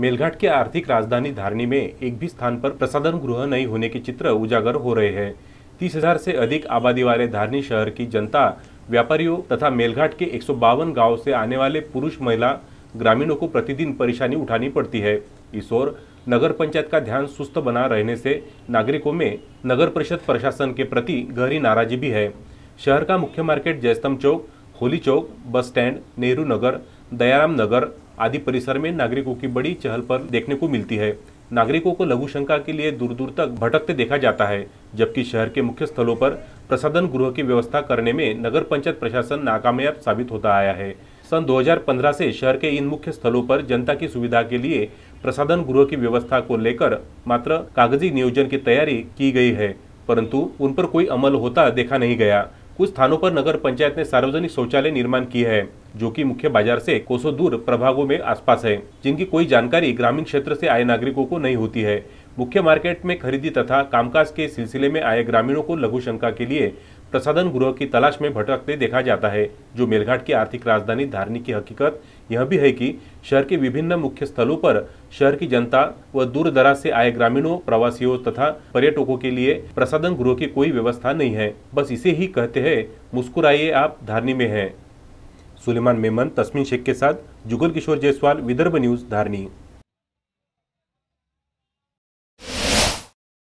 मेलघाट की आर्थिक राजधानी धारणी में एक भी स्थान पर प्रसाधन गृह नहीं होने के चित्र उजागर हो रहे हैं तीस हजार से अधिक आबादी वाले धारणी शहर की जनता व्यापारियों तथा मेलघाट के एक गांव से आने वाले पुरुष महिला ग्रामीणों को प्रतिदिन परेशानी उठानी पड़ती है इस ओर नगर पंचायत का ध्यान सुस्त बना रहने से नागरिकों में नगर परिषद प्रशासन के प्रति गहरी नाराजगी भी है शहर का मुख्य मार्केट जयस्तम चौक होली चौक बस स्टैंड नेहरू नगर दयाराम नगर आदि परिसर में नागरिकों की बड़ी चहल पर देखने को मिलती है नागरिकों को लघु शंका के लिए दूर दूर तक भटकते देखा जाता है जबकि शहर के मुख्य स्थलों पर प्रसाधन गृह की व्यवस्था करने में नगर पंचायत प्रशासन नाकामयाब साबित होता आया है सन 2015 से शहर के इन मुख्य स्थलों पर जनता की सुविधा के लिए प्रसाधन गृह की व्यवस्था को लेकर मात्र कागजी नियोजन की तैयारी की गई है परंतु उन पर कोई अमल होता देखा नहीं गया कुछ स्थानों पर नगर पंचायत ने सार्वजनिक शौचालय निर्माण की है जो कि मुख्य बाजार से कोसों दूर प्रभागों में आसपास है जिनकी कोई जानकारी ग्रामीण क्षेत्र से आए नागरिकों को नहीं होती है मुख्य मार्केट में खरीदी तथा कामकाज के सिलसिले में आए ग्रामीणों को लघु शंका के लिए प्रसादन गृह की तलाश में भटकते देखा जाता है जो मेलघाट की आर्थिक राजधानी धारनी की हकीकत यह भी है कि शहर के विभिन्न मुख्य स्थलों पर शहर की जनता व दूर दराज से आए ग्रामीणों प्रवासियों तथा पर्यटकों के लिए प्रसादन गृह की कोई व्यवस्था नहीं है बस इसे ही कहते हैं मुस्कुराइए आप धारनी में है सुलेमान मेमन तस्मिन शेख के साथ जुगल किशोर जयसवाल विदर्भ न्यूज धारणी